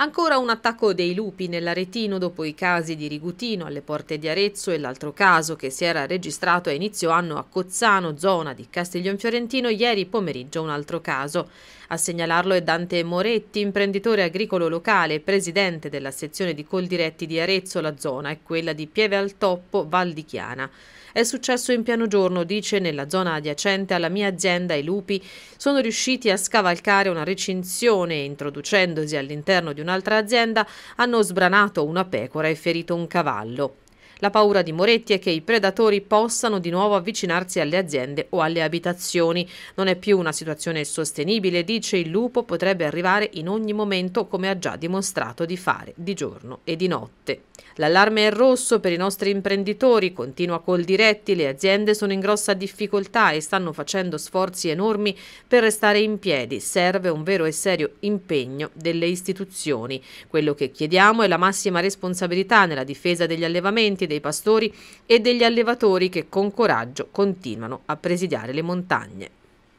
Ancora un attacco dei lupi nell'Aretino dopo i casi di Rigutino alle porte di Arezzo e l'altro caso che si era registrato a inizio anno a Cozzano, zona di Castiglion Fiorentino, ieri pomeriggio un altro caso. A segnalarlo è Dante Moretti, imprenditore agricolo locale e presidente della sezione di Coldiretti di Arezzo, la zona è quella di Pieve al Toppo, Val di Chiana. È successo in piano giorno, dice, nella zona adiacente alla mia azienda i lupi sono riusciti a scavalcare una recinzione introducendosi all'interno di una un'altra azienda hanno sbranato una pecora e ferito un cavallo. La paura di Moretti è che i predatori possano di nuovo avvicinarsi alle aziende o alle abitazioni. Non è più una situazione sostenibile, dice il lupo potrebbe arrivare in ogni momento come ha già dimostrato di fare di giorno e di notte. L'allarme è rosso per i nostri imprenditori, continua col diretti, le aziende sono in grossa difficoltà e stanno facendo sforzi enormi per restare in piedi. Serve un vero e serio impegno delle istituzioni. Quello che chiediamo è la massima responsabilità nella difesa degli allevamenti, dei pastori e degli allevatori che con coraggio continuano a presidiare le montagne.